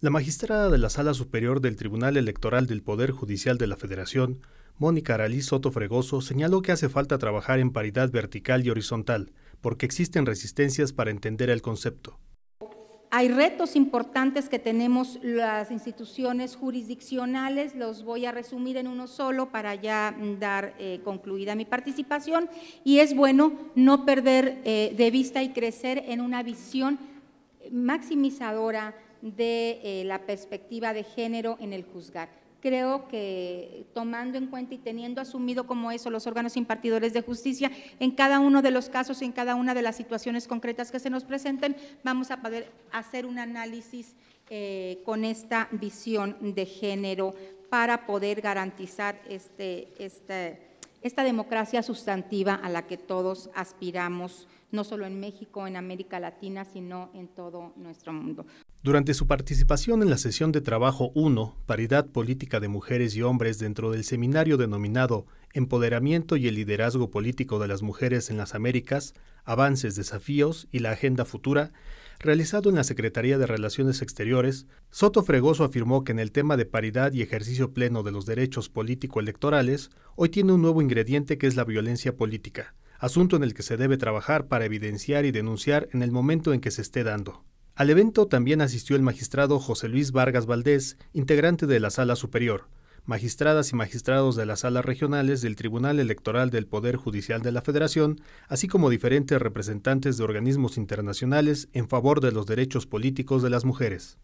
La magistrada de la Sala Superior del Tribunal Electoral del Poder Judicial de la Federación, Mónica Aralí Soto Fregoso, señaló que hace falta trabajar en paridad vertical y horizontal, porque existen resistencias para entender el concepto. Hay retos importantes que tenemos las instituciones jurisdiccionales, los voy a resumir en uno solo para ya dar eh, concluida mi participación, y es bueno no perder eh, de vista y crecer en una visión maximizadora, de eh, la perspectiva de género en el juzgar. Creo que tomando en cuenta y teniendo asumido como eso los órganos impartidores de justicia, en cada uno de los casos, y en cada una de las situaciones concretas que se nos presenten, vamos a poder hacer un análisis eh, con esta visión de género para poder garantizar este, este esta democracia sustantiva a la que todos aspiramos, no solo en México, en América Latina, sino en todo nuestro mundo. Durante su participación en la sesión de trabajo 1, Paridad Política de Mujeres y Hombres dentro del seminario denominado Empoderamiento y el Liderazgo Político de las Mujeres en las Américas, Avances, Desafíos y la Agenda Futura, realizado en la Secretaría de Relaciones Exteriores, Soto Fregoso afirmó que en el tema de paridad y ejercicio pleno de los derechos político-electorales, hoy tiene un nuevo ingrediente que es la violencia política, asunto en el que se debe trabajar para evidenciar y denunciar en el momento en que se esté dando. Al evento también asistió el magistrado José Luis Vargas Valdés, integrante de la Sala Superior, magistradas y magistrados de las salas regionales del Tribunal Electoral del Poder Judicial de la Federación, así como diferentes representantes de organismos internacionales en favor de los derechos políticos de las mujeres.